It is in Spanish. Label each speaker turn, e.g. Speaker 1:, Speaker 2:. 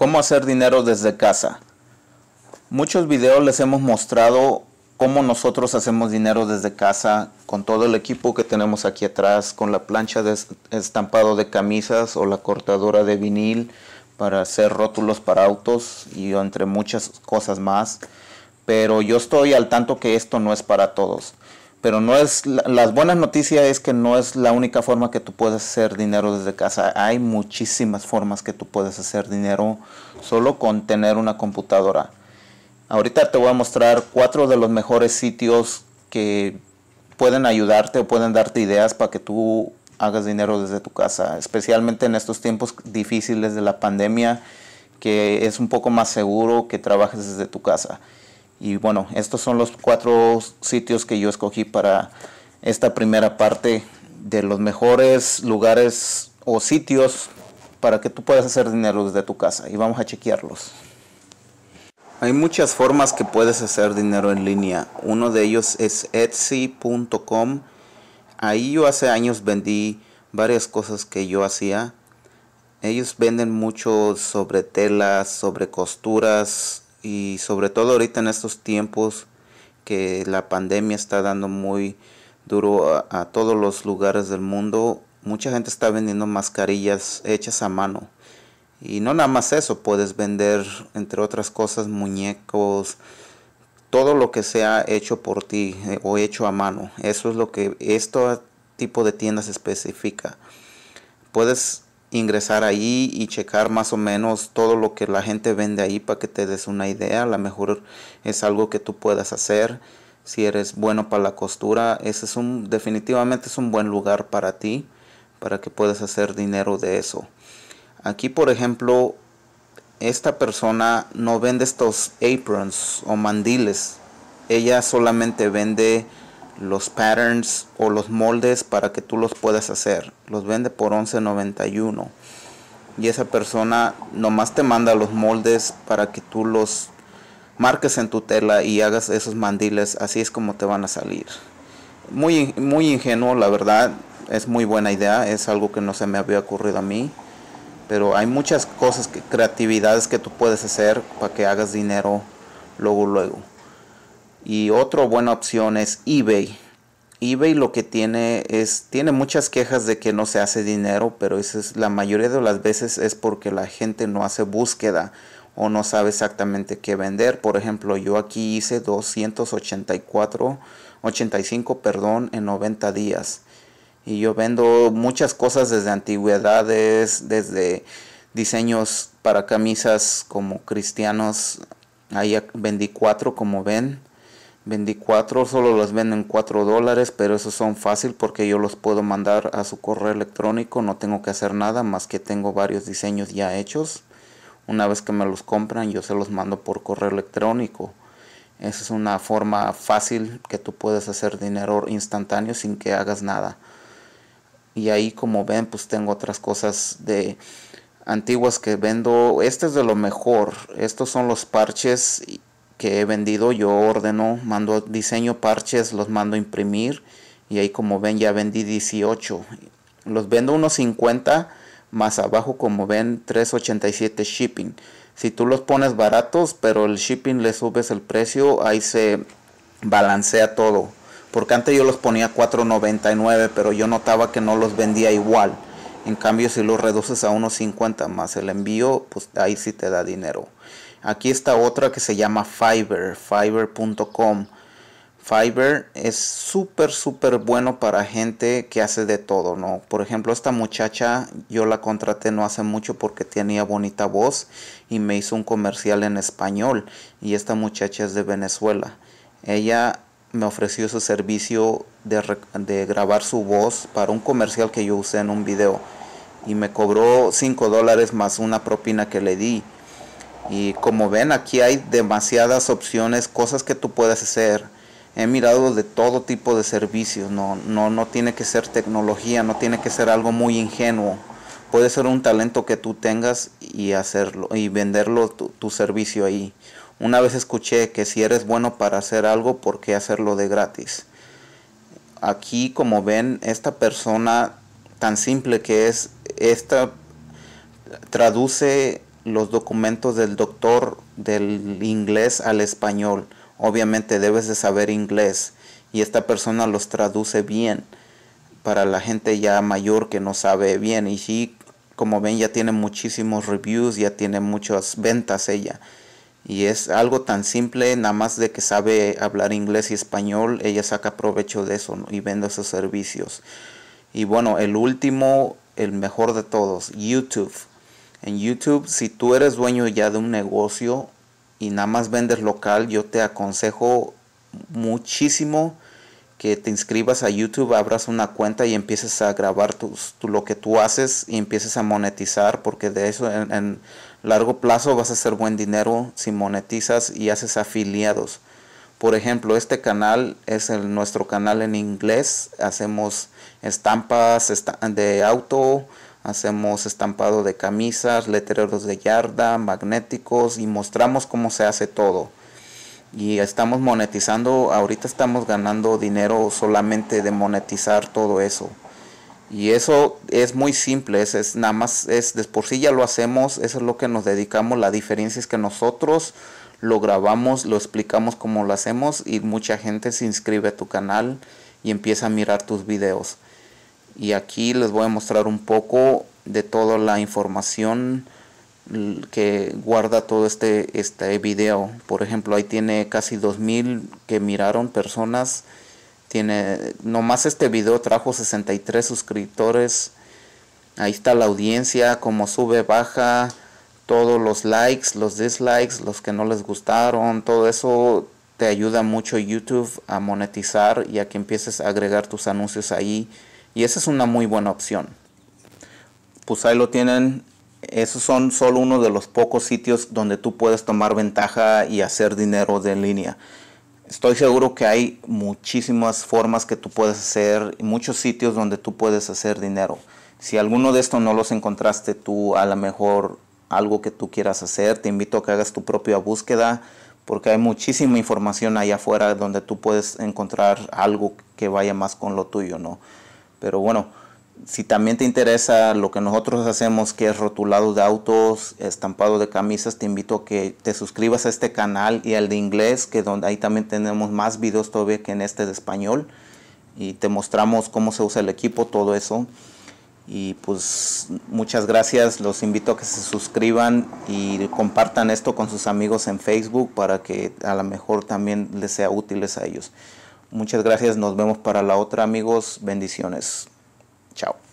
Speaker 1: Cómo hacer dinero desde casa. Muchos videos les hemos mostrado cómo nosotros hacemos dinero desde casa con todo el equipo que tenemos aquí atrás, con la plancha de estampado de camisas o la cortadora de vinil para hacer rótulos para autos y entre muchas cosas más. Pero yo estoy al tanto que esto no es para todos. Pero no es, la, las buenas noticias es que no es la única forma que tú puedes hacer dinero desde casa. Hay muchísimas formas que tú puedes hacer dinero solo con tener una computadora. Ahorita te voy a mostrar cuatro de los mejores sitios que pueden ayudarte o pueden darte ideas para que tú hagas dinero desde tu casa, especialmente en estos tiempos difíciles de la pandemia, que es un poco más seguro que trabajes desde tu casa. Y bueno, estos son los cuatro sitios que yo escogí para esta primera parte de los mejores lugares o sitios para que tú puedas hacer dinero desde tu casa y vamos a chequearlos. Hay muchas formas que puedes hacer dinero en línea. Uno de ellos es etsy.com. Ahí yo hace años vendí varias cosas que yo hacía. Ellos venden mucho sobre telas, sobre costuras, y sobre todo ahorita en estos tiempos que la pandemia está dando muy duro a, todos los lugares del mundo, mucha gente está vendiendo mascarillas hechas a mano. Y no nada más eso, puedes vender, entre otras cosas, muñecos, todo lo que sea hecho por ti eh, o hecho a mano. Eso es lo que este tipo de tiendas especifica. Puedes ingresar ahí y checar más o menos todo lo que la gente vende ahí para que te des una idea. A lo mejor es algo que tú puedas hacer. Si eres bueno para la costura, ese es un definitivamente es un buen lugar para ti para que puedas hacer dinero de eso. Aquí, por ejemplo, esta persona no vende estos aprons o mandiles. Ella solamente vende los patterns o los moldes para que tú los puedas hacer. Los vende por 11.91. Y esa persona nomás te manda los moldes para que tú los marques en tu tela y hagas esos mandiles. Así es como te van a salir. Muy, muy ingenuo, la verdad. Es muy buena idea. Es algo que no se me había ocurrido a mí. Pero hay muchas cosas, que, creatividades que tú puedes hacer para que hagas dinero luego, luego. Y otra buena opción es eBay. eBay lo que tiene es, tiene muchas quejas de que no se hace dinero, pero es, la mayoría de las veces es porque la gente no hace búsqueda o no sabe exactamente qué vender. Por ejemplo, yo aquí hice 284, 85, perdón, en 90 días. Y yo vendo muchas cosas desde antigüedades, desde diseños para camisas como cristianos. Ahí vendí cuatro, como ven. 24 cuatro, solo las venden cuatro dólares, pero esos son fácil porque yo los puedo mandar a su correo electrónico, no tengo que hacer nada más que tengo varios diseños ya hechos. Una vez que me los compran, yo se los mando por correo electrónico. Esa es una forma fácil que tú puedes hacer dinero instantáneo sin que hagas nada. Y ahí como ven, pues tengo otras cosas de antiguas que vendo. Este es de lo mejor. Estos son los parches que he vendido, yo ordeno, mando diseño parches, los mando a imprimir y ahí como ven ya vendí 18. Los vendo unos 50 más abajo como ven 387 shipping. Si tú los pones baratos, pero el shipping le subes el precio, ahí se balancea todo. Porque antes yo los ponía 4.99, pero yo notaba que no los vendía igual. En cambio, si los reduces a unos 50 más el envío, pues ahí sí te da dinero. Aquí está otra que se llama Fiverr, fiverr.com. Fiverr es súper, súper bueno para gente que hace de todo, ¿no? Por ejemplo, esta muchacha yo la contraté no hace mucho porque tenía bonita voz y me hizo un comercial en español. Y esta muchacha es de Venezuela. Ella me ofreció su servicio de, de grabar su voz para un comercial que yo usé en un video. Y me cobró 5 dólares más una propina que le di. Y como ven, aquí hay demasiadas opciones, cosas que tú puedes hacer. He mirado de todo tipo de servicios, no, no, no tiene que ser tecnología, no tiene que ser algo muy ingenuo. Puede ser un talento que tú tengas y hacerlo y venderlo tu, servicio ahí. Una vez escuché que si eres bueno para hacer algo, ¿por qué hacerlo de gratis? Aquí, como ven, esta persona tan simple que es, esta traduce los documentos del doctor del inglés al español. Obviamente debes de saber inglés y esta persona los traduce bien para la gente ya mayor que no sabe bien. Y si como ven, ya tiene muchísimos reviews, ya tiene muchas ventas ella. Y es algo tan simple, nada más de que sabe hablar inglés y español, ella saca provecho de eso y vende sus servicios. Y bueno, el último, el mejor de todos, YouTube en YouTube, si tú eres dueño ya de un negocio y nada más vendes local, yo te aconsejo muchísimo que te inscribas a YouTube, abras una cuenta y empieces a grabar tus, lo que tú haces y empieces a monetizar, porque de eso en, largo plazo vas a hacer buen dinero si monetizas y haces afiliados. Por ejemplo, este canal es nuestro canal en inglés, hacemos estampas de auto, hacemos estampado de camisas, letreros de yarda, magnéticos y mostramos cómo se hace todo. Y estamos monetizando, ahorita estamos ganando dinero solamente de monetizar todo eso. Y eso es muy simple, es, nada más, es de por sí ya lo hacemos, eso es lo que nos dedicamos, la diferencia es que nosotros lo grabamos, lo explicamos cómo lo hacemos y mucha gente se inscribe a tu canal y empieza a mirar tus videos y aquí les voy a mostrar un poco de toda la información que guarda todo este, este video por ejemplo ahí tiene casi 2000 que miraron personas tiene nomás este video trajo 63 suscriptores ahí está la audiencia como sube baja todos los likes los dislikes los que no les gustaron todo eso te ayuda mucho YouTube a monetizar y a que empieces a agregar tus anuncios ahí y esa es una muy buena opción. Pues ahí lo tienen. Esos son solo uno de los pocos sitios donde tú puedes tomar ventaja y hacer dinero de línea. Estoy seguro que hay muchísimas formas que tú puedes hacer, muchos sitios donde tú puedes hacer dinero. Si alguno de estos no los encontraste tú, a lo mejor algo que tú quieras hacer, te invito a que hagas tu propia búsqueda porque hay muchísima información ahí afuera donde tú puedes encontrar algo que vaya más con lo tuyo, ¿no? Pero bueno, si también te interesa lo que nosotros hacemos, que es rotulado de autos, estampado de camisas, te invito a que te suscribas a este canal y al de inglés, que donde ahí también tenemos más videos todavía que en este de español. Y te mostramos cómo se usa el equipo, todo eso. Y pues muchas gracias, los invito a que se suscriban y compartan esto con sus amigos en Facebook para que a lo mejor también les sea útiles a ellos. Muchas gracias, nos vemos para la otra amigos, bendiciones. Chao.